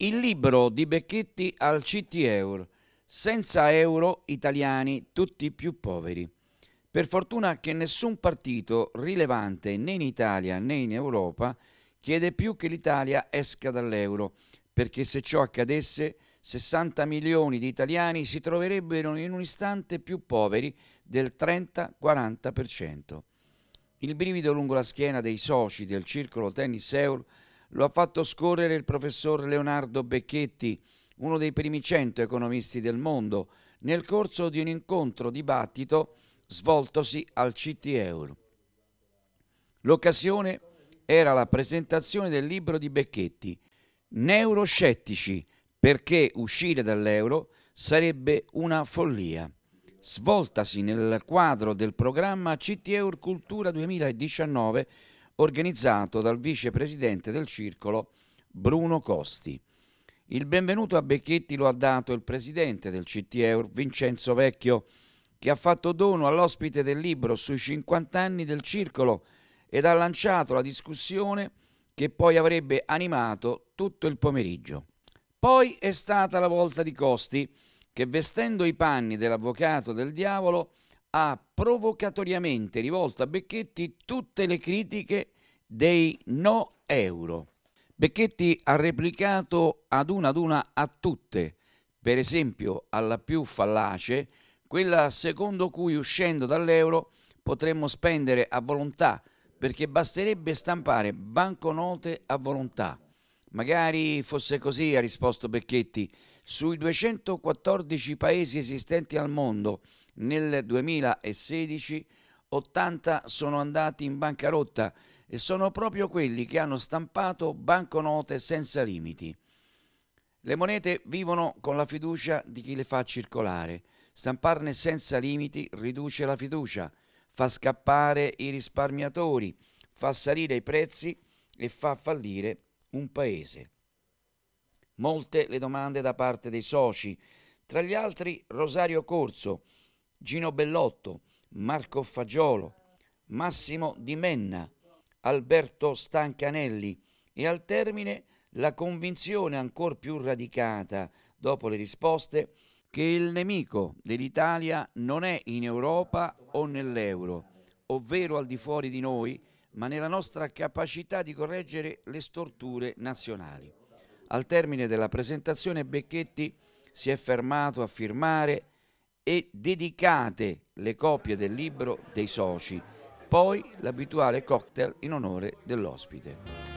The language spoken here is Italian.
Il libro di Becchetti al CT Euro. Senza euro italiani tutti più poveri. Per fortuna che nessun partito rilevante né in Italia né in Europa chiede più che l'Italia esca dall'euro, perché se ciò accadesse 60 milioni di italiani si troverebbero in un istante più poveri del 30-40%. Il brivido lungo la schiena dei soci del circolo tennis euro lo ha fatto scorrere il professor Leonardo Becchetti, uno dei primi cento economisti del mondo, nel corso di un incontro dibattito svoltosi al CT Euro. L'occasione era la presentazione del libro di Becchetti, Neuroscettici, perché uscire dall'euro sarebbe una follia, svoltasi nel quadro del programma CT Euro Cultura 2019 organizzato dal vicepresidente del circolo Bruno Costi. Il benvenuto a Becchetti lo ha dato il presidente del CTEUR Vincenzo Vecchio, che ha fatto dono all'ospite del libro sui 50 anni del circolo ed ha lanciato la discussione che poi avrebbe animato tutto il pomeriggio. Poi è stata la volta di Costi, che vestendo i panni dell'avvocato del diavolo ha provocatoriamente rivolto a Becchetti tutte le critiche dei no euro. Becchetti ha replicato ad una ad una a tutte, per esempio alla più fallace, quella secondo cui uscendo dall'euro potremmo spendere a volontà, perché basterebbe stampare banconote a volontà. Magari fosse così, ha risposto Becchetti. Sui 214 paesi esistenti al mondo nel 2016, 80 sono andati in bancarotta e sono proprio quelli che hanno stampato banconote senza limiti. Le monete vivono con la fiducia di chi le fa circolare. Stamparne senza limiti riduce la fiducia, fa scappare i risparmiatori, fa salire i prezzi e fa fallire un paese. Molte le domande da parte dei soci, tra gli altri Rosario Corso, Gino Bellotto, Marco Fagiolo, Massimo Di Menna, Alberto Stancanelli e al termine la convinzione ancor più radicata, dopo le risposte, che il nemico dell'Italia non è in Europa o nell'euro, ovvero al di fuori di noi, ma nella nostra capacità di correggere le storture nazionali. Al termine della presentazione Becchetti si è fermato a firmare e dedicate le copie del libro dei soci, poi l'abituale cocktail in onore dell'ospite.